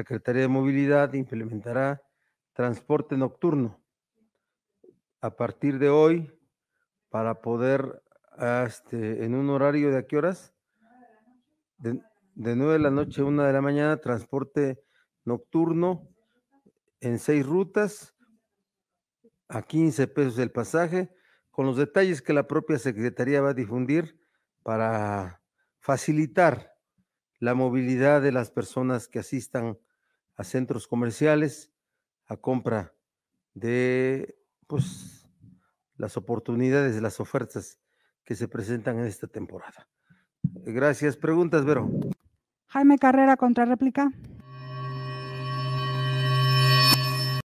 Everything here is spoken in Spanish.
Secretaría de Movilidad implementará transporte nocturno a partir de hoy para poder, ah, este, en un horario de a qué horas? De, de 9 de la noche a 1 de la mañana, transporte nocturno en seis rutas a 15 pesos el pasaje, con los detalles que la propia Secretaría va a difundir para facilitar la movilidad de las personas que asistan a centros comerciales, a compra de pues las oportunidades, las ofertas que se presentan en esta temporada. Gracias. Preguntas, Vero. Jaime Carrera, Contra réplica.